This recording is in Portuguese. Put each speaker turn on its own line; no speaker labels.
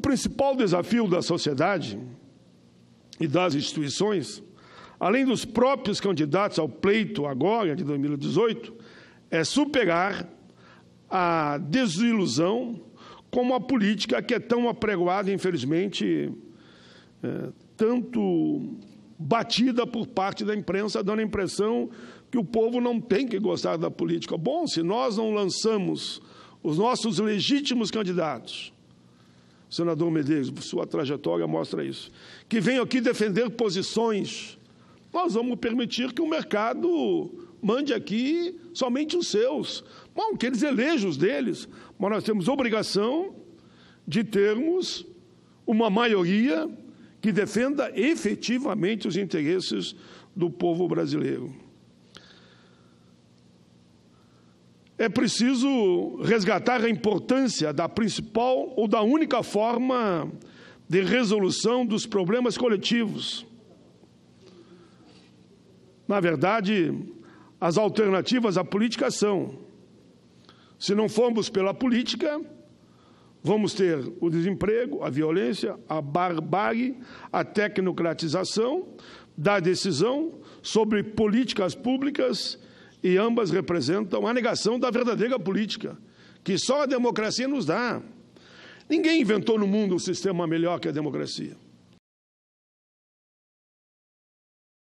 principal desafio da sociedade e das instituições, além dos próprios candidatos ao pleito agora, de 2018, é superar a desilusão como a política que é tão apregoada, infelizmente, é, tanto batida por parte da imprensa, dando a impressão que o povo não tem que gostar da política. Bom, se nós não lançamos os nossos legítimos candidatos senador Medeiros, sua trajetória mostra isso, que vem aqui defender posições. Nós vamos permitir que o mercado mande aqui somente os seus. Bom, que eles elejam os deles, mas nós temos obrigação de termos uma maioria que defenda efetivamente os interesses do povo brasileiro. é preciso resgatar a importância da principal ou da única forma de resolução dos problemas coletivos. Na verdade, as alternativas à política são: se não formos pela política, vamos ter o desemprego, a violência, a barbárie, a tecnocratização da decisão sobre políticas públicas e ambas representam a negação da verdadeira política, que só a democracia nos dá. Ninguém inventou no mundo um sistema melhor que a democracia.